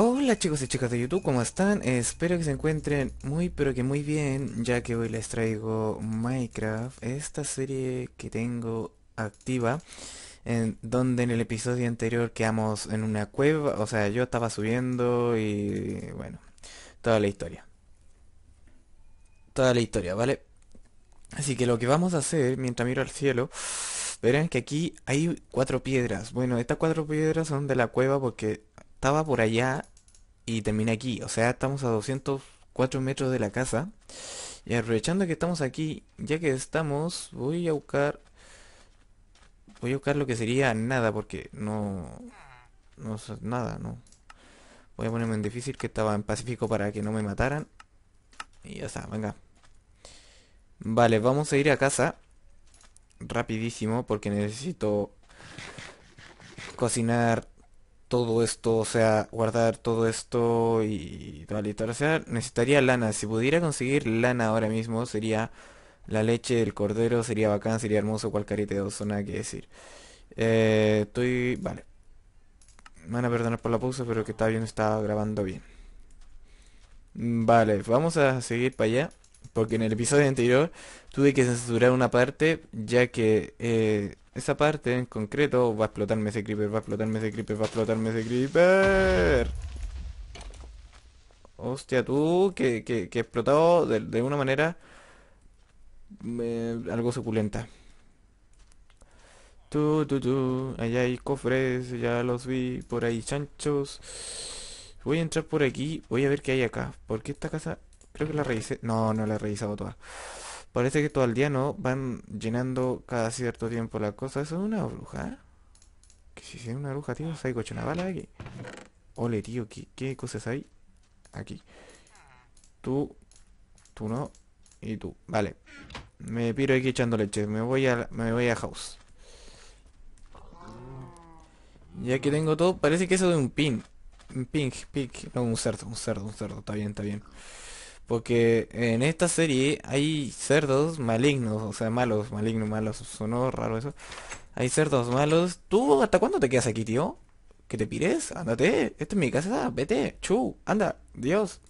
Hola chicos y chicas de YouTube, ¿cómo están? Espero que se encuentren muy pero que muy bien, ya que hoy les traigo Minecraft, esta serie que tengo activa, en donde en el episodio anterior quedamos en una cueva, o sea, yo estaba subiendo y bueno, toda la historia. Toda la historia, ¿vale? Así que lo que vamos a hacer, mientras miro al cielo, verán que aquí hay cuatro piedras. Bueno, estas cuatro piedras son de la cueva porque estaba por allá y terminé aquí. O sea, estamos a 204 metros de la casa. Y aprovechando que estamos aquí, ya que estamos, voy a buscar... Voy a buscar lo que sería nada, porque no... No es nada, no. Voy a ponerme en difícil que estaba en Pacífico para que no me mataran. Y ya está, venga. Vale, vamos a ir a casa. Rapidísimo, porque necesito cocinar todo esto, o sea, guardar todo esto y tal O sea, necesitaría lana. Si pudiera conseguir lana ahora mismo, sería la leche del cordero, sería bacán, sería hermoso, cual carita de oso, nada que decir. Eh, estoy... Vale. Me van a perdonar por la pausa, pero que está bien, estaba grabando bien. Mm, vale, vamos a seguir para allá. Porque en el episodio anterior tuve que censurar una parte, ya que... Eh, esa parte en concreto va a explotarme ese creeper, va a explotarme ese creeper, va a explotarme ese creeper. Hostia, tú, que, que, explotado de, una manera algo suculenta. Tú, tú, tú, allá hay cofres, ya los vi, por ahí chanchos. Voy a entrar por aquí, voy a ver qué hay acá. Porque esta casa, creo que la revisé. No, no la he revisado toda. Parece que todo el día, ¿no? Van llenando cada cierto tiempo la cosa. ¿Eso es una bruja? Que si es una bruja, tío, hay coche una bala aquí. ¿eh? Ole, tío, ¿qué, cosas hay? Aquí. Tú, tú no, y tú. Vale. Me piro aquí echando leche. Me voy a, me voy a house. Ya que tengo todo, parece que eso de un pin. Un ping, pin No, un cerdo, un cerdo, un cerdo. Está bien, está bien. Porque en esta serie hay cerdos malignos, o sea, malos, malignos, malos, sonó raro eso. Hay cerdos malos. ¿Tú hasta cuándo te quedas aquí, tío? ¿Que te pires? Ándate, esta es mi casa, vete, chu, anda, Dios.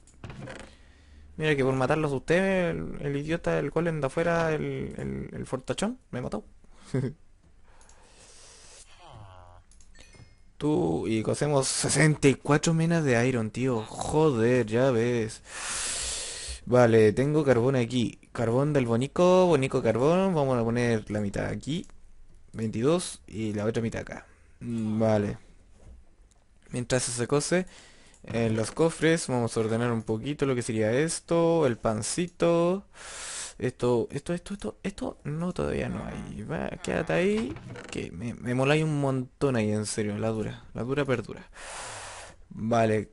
Mira que por matarlos ustedes, el, el, idiota del colen de afuera, el, el, fortachón, me mató. Tú y cosemos 64 minas de iron, tío. Joder, ya ves. Vale, tengo carbón aquí. Carbón del bonico, bonico carbón. Vamos a poner la mitad aquí. 22 y la otra mitad acá. Mm, vale. Mientras eso se cose, en los cofres vamos a ordenar un poquito lo que sería esto, el pancito. Esto, esto, esto, esto, esto no todavía no hay. quédate ahí. Que me, me moláis un montón ahí, en serio. La dura, la dura perdura. Vale,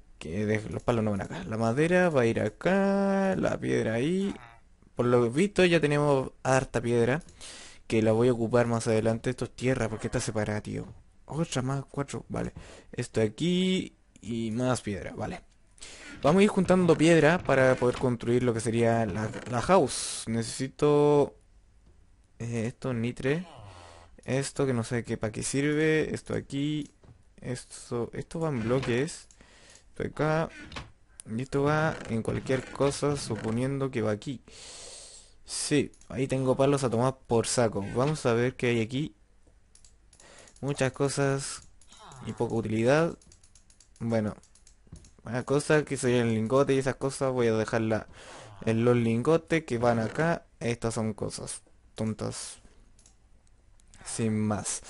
los palos no van acá. La madera va a ir acá, la piedra ahí. Por lo visto ya tenemos harta piedra, que la voy a ocupar más adelante. Esto es tierra, porque está separada, tío. Otra más, cuatro, vale. Esto aquí y más piedra, vale. Vamos a ir juntando piedra para poder construir lo que sería la, la house. Necesito eh, esto, nitre. Esto que no sé qué para qué sirve. Esto aquí. Esto, esto va en bloques de acá. Y esto va en cualquier cosa, suponiendo que va aquí. Sí, ahí tengo palos a tomar por saco. Vamos a ver qué hay aquí. Muchas cosas y poca utilidad. Bueno, una cosa que soy el lingote y esas cosas voy a dejarla en los lingotes que van acá. Estas son cosas tontas. Sin más.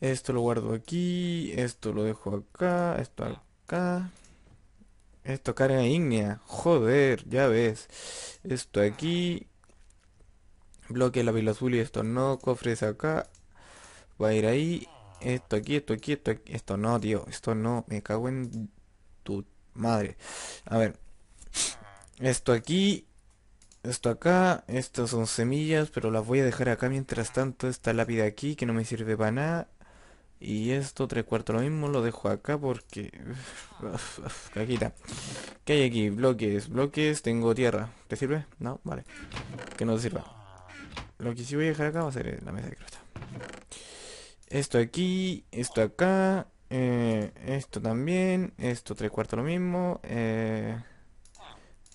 Esto lo guardo aquí, esto lo dejo acá, esto acá. Esto carga ígnea. Joder, ya ves. Esto aquí. Bloque la pila azul y esto no. Cofres acá. Va a ir ahí. Esto aquí, esto aquí, esto aquí. Esto no, tío. Esto no. Me cago en tu madre. A ver. Esto aquí. Esto acá. Estas son semillas. Pero las voy a dejar acá mientras tanto. Esta lápida aquí que no me sirve para nada. Y esto tres cuartos lo mismo, lo dejo acá porque... Caquita. ¿Qué hay aquí? Bloques, bloques, tengo tierra. ¿Te sirve? No, vale. Que no te sirva. Lo que sí voy a dejar acá va a ser eh, la mesa de crusta. Esto aquí, esto acá, eh, esto también, esto tres cuartos lo mismo. Eh,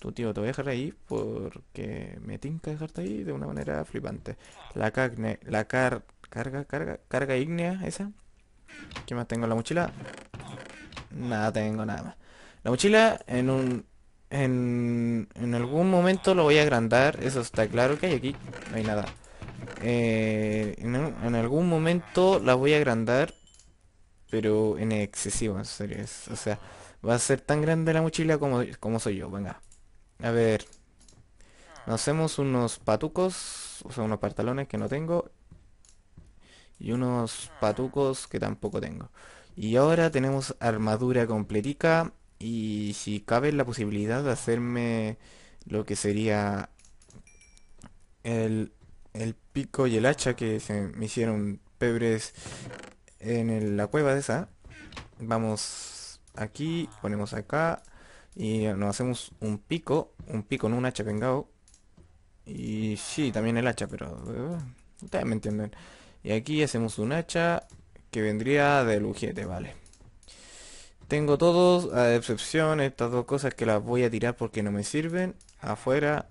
tu tío te voy a dejar ahí porque me tinca dejarte ahí de una manera flipante. La, carne, la car, carga, carga, carga ígnea esa. ¿Qué más tengo en la mochila? Nada tengo, nada más. La mochila en un... En, algún momento lo voy a agrandar, eso está claro que hay aquí, no hay nada. Eh, en, algún momento la voy a agrandar, pero en excesivo, en serio. o sea, va a ser tan grande la mochila como, como soy yo, venga. A ver, hacemos unos patucos, o sea, unos pantalones que no tengo y unos patucos que tampoco tengo. Y ahora tenemos armadura completica y si cabe la posibilidad de hacerme lo que sería el, el pico y el hacha que se me hicieron pebres en la cueva de esa. Vamos aquí, ponemos acá y nos hacemos un pico, un pico en un hacha vengado Y sí, también el hacha, pero... Eh, ustedes me entienden. Y aquí hacemos un hacha que vendría del ujete, vale. Tengo todos, a excepción estas dos cosas que las voy a tirar porque no me sirven. Afuera,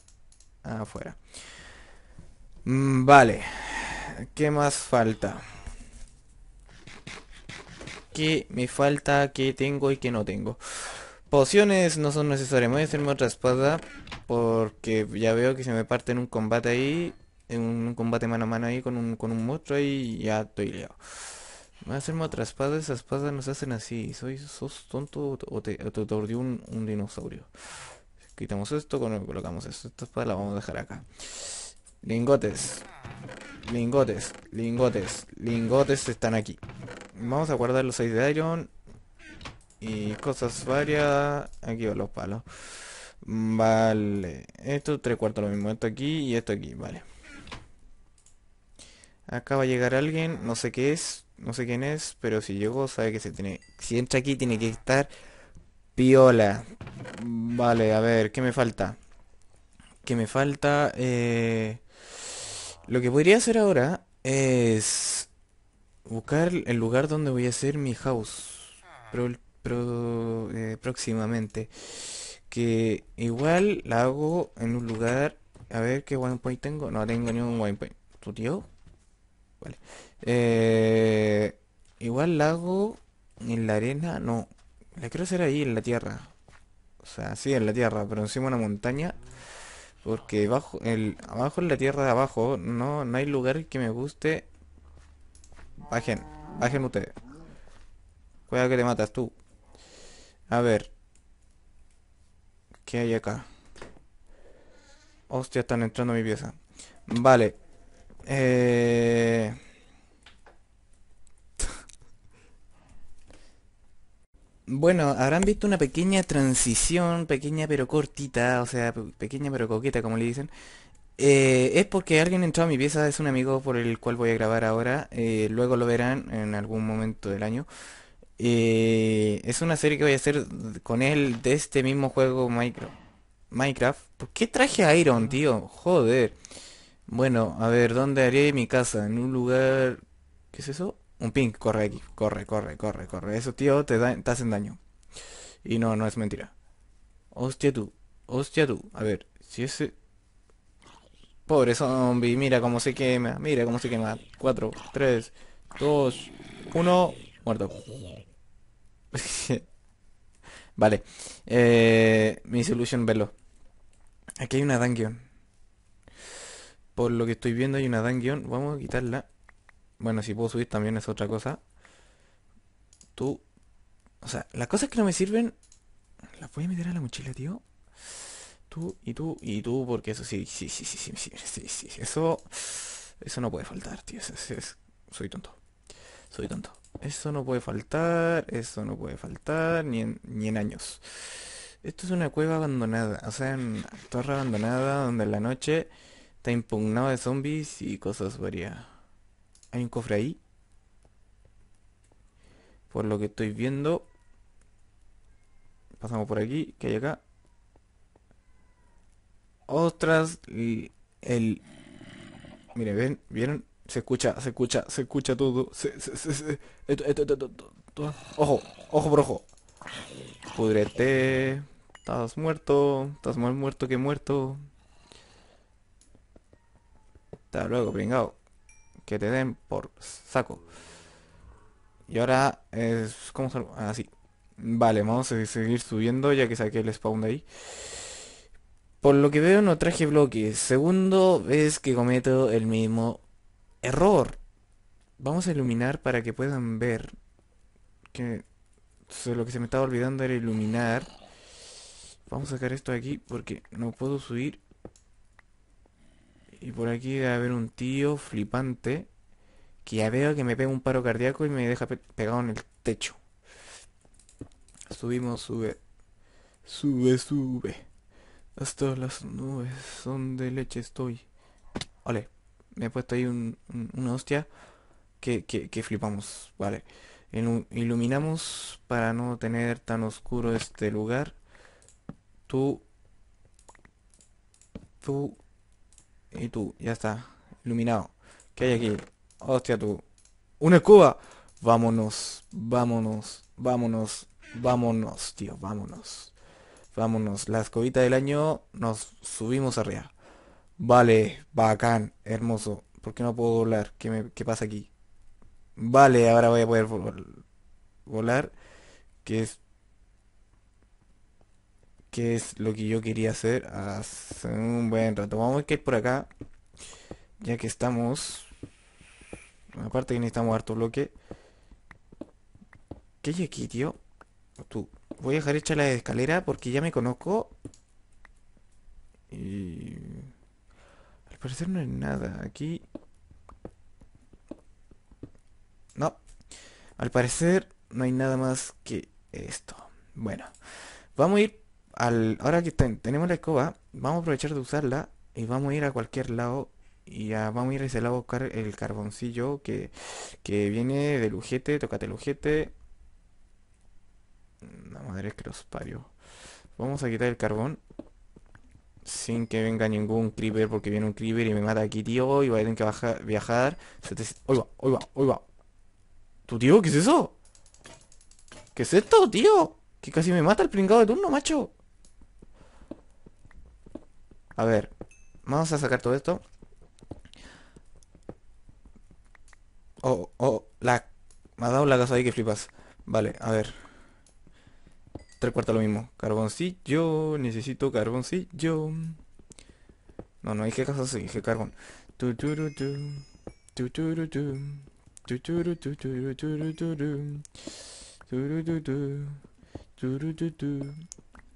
afuera. Mm, vale. ¿Qué más falta? ¿Qué me falta? ¿Qué tengo y qué no tengo? Pociones no son necesarias. voy a hacerme otra espada porque ya veo que se me parte en un combate ahí en un combate mano a mano ahí con un, con un monstruo y ya estoy liado. Me hacerme otra espada, esas espadas nos hacen así. Soy, ¿Sos tonto o te, un, dinosaurio? Quitamos esto, colocamos esto. Esta espada la vamos a dejar acá. Lingotes. Lingotes, lingotes, lingotes están aquí. Vamos a guardar los 6 de iron. Y cosas varias. Aquí van los palos. Vale. Esto tres cuartos lo mismo. Esto aquí y esto aquí. Vale. Acá va a llegar alguien, no sé qué es, no sé quién es, pero si llegó sabe que se tiene... Si entra aquí tiene que estar piola. Vale, a ver, ¿qué me falta? ¿Qué me falta? Eh, lo que podría hacer ahora es buscar el lugar donde voy a hacer mi house pro, eh, próximamente. Que igual la hago en un lugar... A ver qué one point tengo. No tengo ni un one point. ¿Tu tío? Vale. Eh, igual lago en la arena. No. La quiero hacer ahí, en la tierra. O sea, sí, en la tierra, pero encima de una montaña. Porque bajo, el, abajo en la tierra de abajo no, no hay lugar que me guste. Bajen, bajen ustedes. Cuidado que te matas tú. A ver. ¿Qué hay acá? Hostia, están entrando mi pieza. Vale. Eh, bueno, habrán visto una pequeña transición, pequeña pero cortita, o sea, pequeña pero coqueta, como le dicen. Eh, es porque alguien entró a mi pieza, es un amigo por el cual voy a grabar ahora, eh, luego lo verán en algún momento del año. es una serie que voy a hacer con él de este mismo juego Minecraft. ¿Por qué traje a Iron, tío? Joder. Bueno, a ver, ¿dónde haré mi casa? En un lugar... ¿Qué es eso? Un ping, corre aquí, corre, corre, corre, corre. Eso, tío, te, da... te hacen daño. Y no, no es mentira. Hostia tú, hostia tú. A ver, si ese... Pobre zombie, mira cómo se quema, mira cómo se quema. cuatro, tres Dos, uno muerto. vale, eh, mi solución, velo. Aquí hay una dungeon. Por lo que estoy viendo hay una dungeon. Vamos a quitarla. Bueno, si puedo subir también es otra cosa. Tú. O sea, las cosas que no me sirven. Las voy a meter a la mochila, tío. Tú y tú y tú, porque eso sí, sí, sí, sí, sí, sí, sí, sí. Eso. Eso no puede faltar, tío. soy tonto. Soy tonto. Eso no puede faltar. Eso no puede faltar. Ni ni en años. Esto es una cueva abandonada. O sea, una torre abandonada donde en la noche Está impugnado de zombies y cosas varias. Hay un cofre ahí. Por lo que estoy viendo. Pasamos por aquí, que hay acá. Otras y el... Mire, ven, ¿vieron? Se escucha, se escucha, se escucha todo. Se, se, Ojo, ojo por ojo. Pudrete. Estás muerto. Estás más muerto que muerto. Hasta luego, pringao. Que te den por saco. Y ahora es... ¿Cómo salgo? Así. Ah, vale, vamos a seguir subiendo ya que saqué el spawn de ahí. Por lo que veo no traje bloques. Segundo es que cometo el mismo error. Vamos a iluminar para que puedan ver que lo que se me estaba olvidando era iluminar. Vamos a sacar esto de aquí porque no puedo subir y por aquí debe haber un tío flipante que ya veo que me pega un paro cardíaco y me deja pegado en el techo. Subimos, sube. Sube, sube. Hasta las nubes Son de leche estoy. Ole, me he puesto ahí un, una hostia que, que, flipamos. Vale. iluminamos para no tener tan oscuro este lugar. Tú. Tú y tú, ya está. Iluminado. ¿Qué hay aquí? Hostia tú. ¡Una escoba! Vámonos, vámonos, vámonos, vámonos, tío, vámonos. Vámonos, la escobita del año, nos subimos arriba. Vale, bacán, hermoso. ¿Por qué no puedo volar ¿Qué, me, pasa aquí? Vale, ahora voy a poder volar. Que es es lo que yo quería hacer hace un buen rato. Vamos a ir por acá, ya que estamos... Aparte que necesitamos harto bloque. ¿Qué hay aquí, tío? Tú. Voy a dejar hecha la escalera porque ya me conozco. Y... Al parecer no hay nada. Aquí... No. Al parecer no hay nada más que esto. Bueno. Vamos a ir ahora que tenemos la escoba, vamos a aprovechar de usarla y vamos a ir a cualquier lado y vamos a ir a ese lado a buscar el carboncillo que, que viene del ujete, tocate el ujete. Mm, la madre que los parió. Vamos a quitar el carbón sin que venga ningún creeper porque viene un creeper y me mata aquí tío y va a tener que a viajar. Hoy va, hoy va. ¿Tu tío? ¿Qué es eso? ¿Qué es esto, tío? Que casi me mata el pringado de turno, macho. A ver, vamos a sacar todo esto. Oh, oh, la... Me ha dado la casa ahí que flipas. Vale, a ver. Tres cuartos lo mismo. Carboncillo, necesito carboncillo. No, no hay que sí, hay que carbón.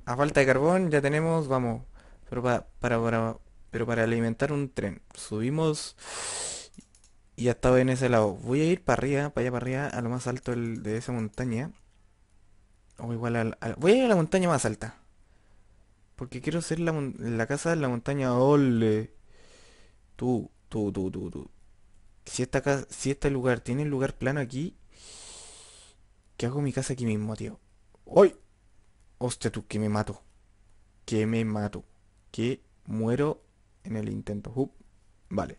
A falta de carbón ya tenemos, vamos, pero para, para, pero para alimentar un tren. Subimos y estaba en ese lado. Voy a ir para arriba, para allá para arriba, a lo más alto de esa montaña. O igual al Voy a ir a la montaña más alta. Porque quiero ser la, casa de la montaña. ¡Ole! Tú, tú, tú, tú, tú. Si esta si este lugar tiene lugar plano aquí, qué hago mi casa aquí mismo, tío. ¡Hoy! Hostia, tú, que me mato. Que me mato que muero en el intento. vale.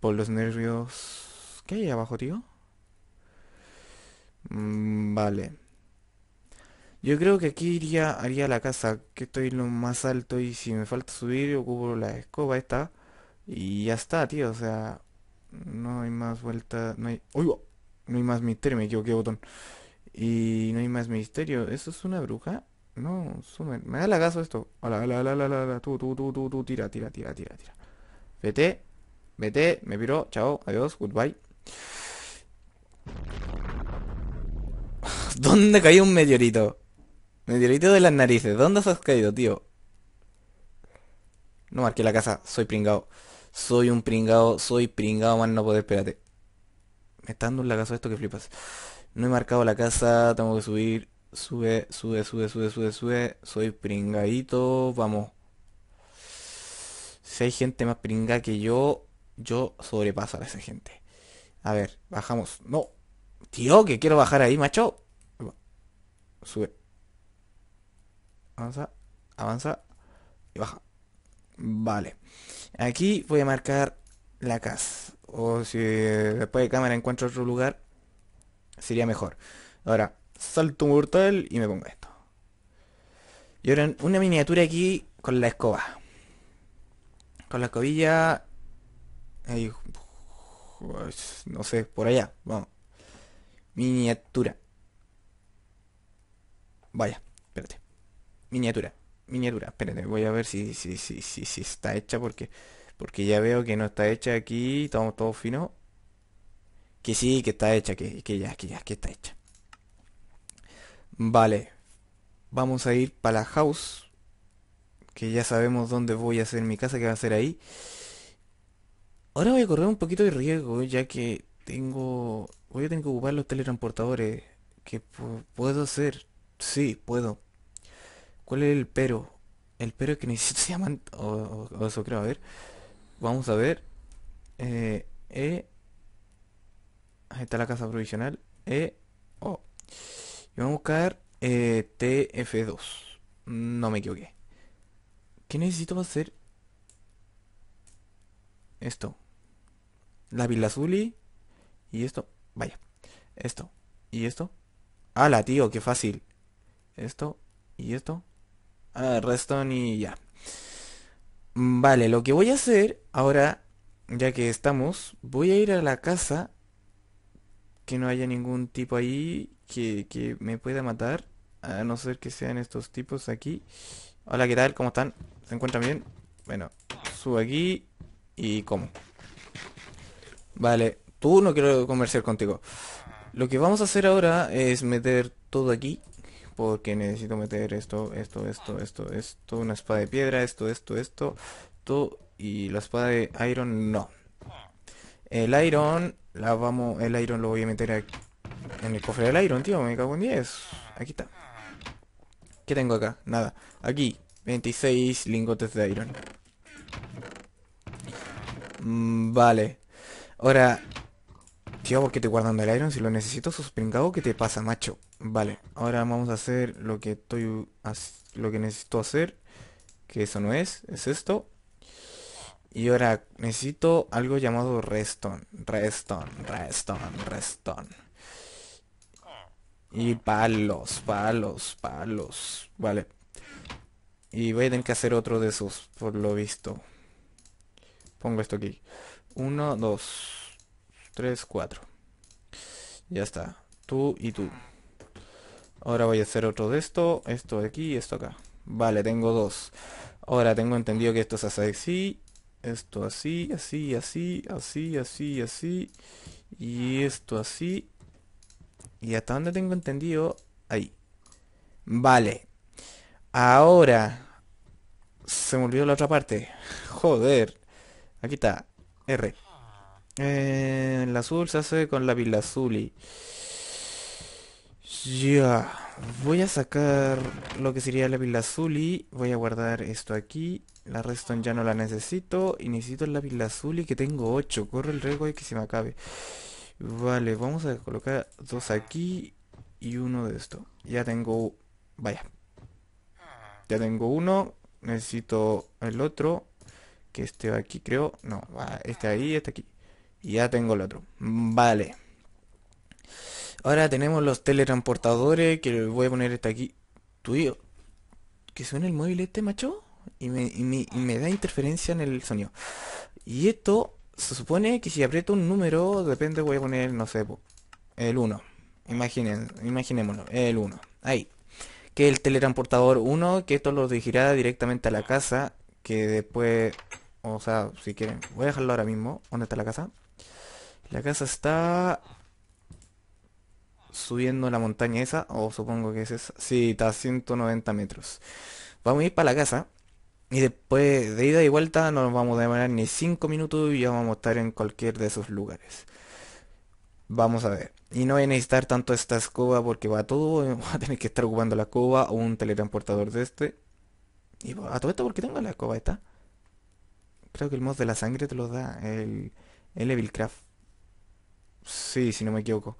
Por los nervios... ¿Qué hay abajo, tío? Mm, vale. Yo creo que aquí iría, haría la casa, que estoy lo más alto y si me falta subir ocupo la escoba esta y ya está, tío, o sea, no hay más vuelta, no hay... ¡Uy! No hay más misterio, me equivoqué botón. Y no hay más misterio, ¿eso es una bruja? No, sumen. Me da lagazo esto. Hola, hola, hola, hola, Tú, tú, tú, tú, tú. Tira, tira, tira, tira, tira. Vete. Vete. Me piro. Chao. Adiós. Goodbye. ¿Dónde caí un meteorito? Meteorito de las narices. ¿Dónde has caído, tío? No marqué la casa. Soy pringado. Soy un pringado. Soy pringado, man. No puedo. Espérate. Me está dando un lagazo esto que flipas. No he marcado la casa. Tengo que subir. Sube, sube, sube, sube, sube, sube. Soy pringadito. Vamos. Si hay gente más pringa que yo, yo sobrepaso a esa gente. A ver, bajamos. No. Tío, que quiero bajar ahí, macho. Sube. Avanza, avanza y baja. Vale. Aquí voy a marcar la casa. O si después de cámara encuentro otro lugar, sería mejor. Ahora, salto mortal y me pongo esto. Y ahora una miniatura aquí con la escoba. Con la escobilla... Ahí, pues, no sé, por allá, vamos. Miniatura. Vaya, espérate. Miniatura, miniatura, espérate, voy a ver si, si, si, si, si está hecha porque... Porque ya veo que no está hecha aquí, estamos todos finos. Que sí, que está hecha, que, que ya, que ya, que está hecha. Vale, vamos a ir para la house, que ya sabemos dónde voy a hacer mi casa, que va a ser ahí. Ahora voy a correr un poquito de riesgo, ya que tengo... Voy a tener que ocupar los teletransportadores, que puedo hacer. Sí, puedo. ¿Cuál es el pero? El pero es que necesito diamante. O, eso creo, a ver. Vamos a ver. Eh, eh. Ahí está la casa provisional. Eh. Oh. Y vamos a buscar eh, TF2. No me equivoqué. ¿Qué necesito para hacer? Esto. La azul Y esto. Vaya. Esto. Y esto. ¡Hala, tío! ¡Qué fácil! Esto. Y esto. Ah, resto y ya. Vale, lo que voy a hacer ahora, ya que estamos, voy a ir a la casa que no haya ningún tipo ahí que, me pueda matar. A no ser que sean estos tipos aquí. Hola, ¿qué tal? ¿Cómo están? ¿Se encuentran bien? Bueno, subo aquí y como. Vale, tú no quiero conversar contigo. Lo que vamos a hacer ahora es meter todo aquí. Porque necesito meter esto, esto, esto, esto, esto, una espada de piedra, esto, esto, esto, esto y la espada de iron no. El iron, la vamos, el iron lo voy a meter en el cofre del iron, tío, me cago en 10. Aquí está. ¿Qué tengo acá? Nada. Aquí, 26 lingotes de iron. Mm, vale. Ahora, tío, ¿por qué te guardando el iron? Si lo necesito, suspringado, ¿qué te pasa, macho? Vale, ahora vamos a hacer lo que estoy, lo que necesito hacer. Que eso no es, es esto. Y ahora necesito algo llamado redstone, reston, redstone, redstone. Y palos, palos, palos. Vale. Y voy a tener que hacer otro de esos, por lo visto. Pongo esto aquí. Uno, dos, tres, cuatro. Ya está. Tú y tú. Ahora voy a hacer otro de esto, esto de aquí y esto acá. Vale, tengo dos. Ahora tengo entendido que esto se hace así esto así, así, así, así, así, así, y esto así, y hasta donde tengo entendido, ahí. Vale. Ahora, se me olvidó la otra parte. Joder. Aquí está, R. en eh, la azul se hace con la Y Ya, voy a sacar lo que sería la azul Y Voy a guardar esto aquí. La redstone ya no la necesito. Y necesito el lápiz y que tengo 8. Corre el riesgo de que se me acabe. Vale, vamos a colocar dos aquí y uno de esto. Ya tengo... Vaya. Ya tengo uno. Necesito el otro. Que esté aquí, creo. No, va este ahí, este aquí. Y ya tengo el otro. Vale. Ahora tenemos los teletransportadores. Que voy a poner este aquí. Tuyo. ¿Que suena el móvil este, macho? y me, me, da interferencia en el sonido. Y esto se supone que si aprieto un número, Depende, voy a poner, no sé, el 1. Imaginen, imaginémoslo, el 1. Ahí. Que el teletransportador 1, que esto lo dirigirá directamente a la casa, que después, o sea, si quieren, voy a dejarlo ahora mismo. ¿Dónde está la casa? La casa está subiendo la montaña esa, o supongo que es esa. Sí, está a 190 metros. Vamos a ir para la casa. Y después de ida y vuelta no nos vamos a demorar ni 5 minutos y ya vamos a estar en cualquier de esos lugares. Vamos a ver. Y no voy a necesitar tanto esta escoba porque va todo. va a tener que estar ocupando la escoba o un teletransportador de este. Y a todo esto porque tengo la escoba esta. Creo que el mod de la sangre te lo da. El, el Sí, si no me equivoco.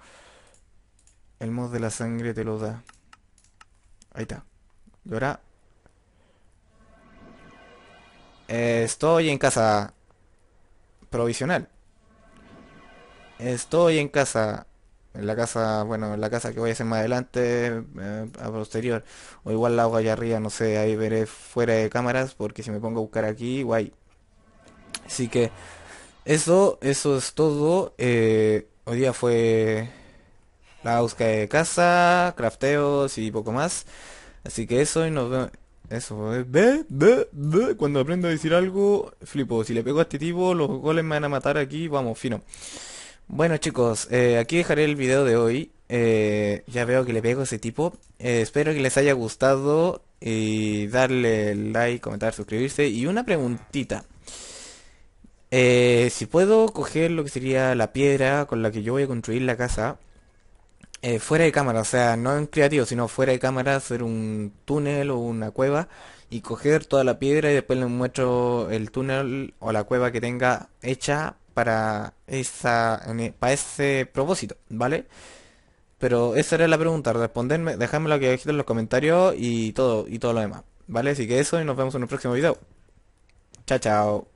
El mod de la sangre te lo da. Ahí está. Y ahora estoy en casa provisional. Estoy en casa. En la casa, bueno, en la casa que voy a hacer más adelante, eh, a posterior. O igual la hago allá arriba, no sé, ahí veré fuera de cámaras, porque si me pongo a buscar aquí, guay. Así que eso, eso es todo. Eh, hoy día fue la búsqueda de casa, crafteos y poco más. Así que eso y nos vemos. Eso, es eh, de, de, Cuando aprendo a decir algo, flipo. Si le pego a este tipo, los goles me van a matar aquí. Vamos, fino. Bueno, chicos, eh, aquí dejaré el video de hoy. Eh, ya veo que le pego a ese tipo. espero que les haya gustado. Y darle like, comentar, suscribirse. Y una preguntita. si puedo coger lo que sería la piedra con la que yo voy a construir la casa. Eh, fuera de cámara, o sea, no en creativo, sino fuera de cámara, hacer un túnel o una cueva y coger toda la piedra y después le muestro el túnel o la cueva que tenga hecha para, esa, e, para ese propósito, ¿vale? Pero esa era la pregunta, responderme, lo aquí abajito en los comentarios y todo, y todo lo demás, ¿vale? Así que eso y nos vemos en un próximo video. Chao, chao.